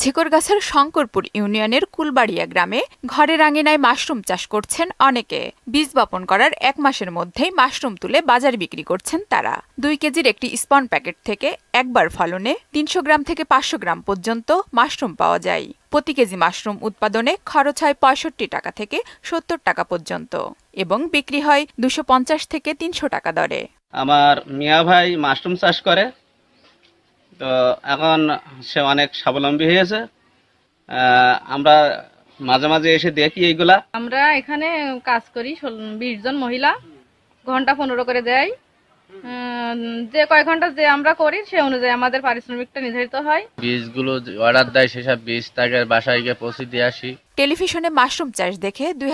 ঝিকরগাছার শঙ্করপুর ইউনিয়নের কুলবাড়িয়া গ্রামে ঘরের আঙিনায় মাশরুম চাষ করছেন অনেকে বীজ বপন করার এক মাসের মধ্যেই মাশরুম তুলে বাজার বিক্রি করছেন তারা দুই কেজির একটি স্পন প্যাকেট থেকে একবার ফলনে তিনশো গ্রাম থেকে পাঁচশো গ্রাম পর্যন্ত মাশরুম পাওয়া যায় প্রতি কেজি মাশরুম উৎপাদনে খরচ হয় পঁয়ষট্টি টাকা থেকে সত্তর টাকা পর্যন্ত এবং বিক্রি হয় দুশো থেকে তিনশো টাকা দরে আমার মিয়া ভাই মাশরুম চাষ করে তো এখন সে অনেক স্বাবলম্বী হয়েছে আমরা মাঝে মাঝে এসে দেখি এইগুলা আমরা এখানে কাজ করি বিশ জন মহিলা ঘন্টা পনেরো করে দেয় যে কয় ঘন্টা যে আমরা করি সে অনুযায়ী আমাদের পারিশ্রমিকটা নির্ধারিত হয় বীজগুলো অর্ডার দেয় সেসব বীজ তাকে বাসায় গিয়ে পৌঁছে দিয়ে আসি টেলিভিশনে মাশরুম চাষ দেখে দুই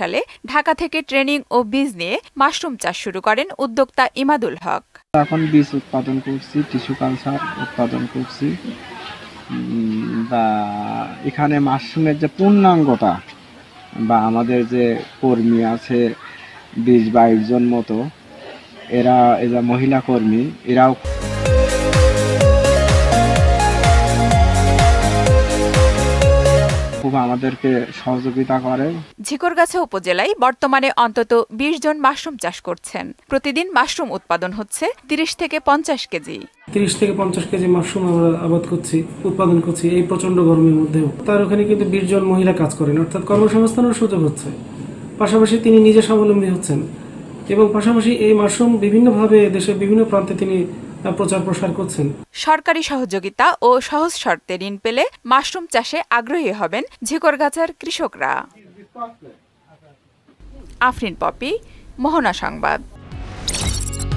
সালে ঢাকা থেকে ট্রেনিং ও বীজ নিয়ে মাশরুম চাষ শুরু করেন উদ্যোক্তা ইমাদুল হক এখন বীজ উৎপাদন করছি টিস্যু কালচার উৎপাদন করছি বা এখানে মাশরুমের যে পূর্ণাঙ্গতা বা আমাদের যে কর্মী আছে বীজ বাইশ জন মতো এরা এরা মহিলা কর্মী এরাও আমাদেরকে সহযোগিতা করে ঝিকরগাছা উপজেলায় বর্তমানে অন্তত ২০ জন মাশরুম চাষ করছেন প্রতিদিন মাশরুম উৎপাদন হচ্ছে ৩০ থেকে পঞ্চাশ কেজি ৩০ থেকে পঞ্চাশ কেজি মাশরুম আমরা আবাদ করছি উৎপাদন করছি এই প্রচন্ড গরমের মধ্যেও তার ওখানে কিন্তু ২০ জন মহিলা কাজ করেন অর্থাৎ কর্মসংস্থানের সুযোগ হচ্ছে পাশাপাশি তিনি নিজে স্বাবলম্বী হচ্ছেন এবং পাশাপাশি এই মাশরুম বিভিন্নভাবে দেশের বিভিন্ন প্রান্তে তিনি প্রচার প্রসার করছেন সরকারি সহযোগিতা ও সহজ শর্তে ঋণ পেলে মাশরুম চাষে আগ্রহী হবেন ঝিকরগাছার কৃষকরা আফরিন পপি মোহনা সংবাদ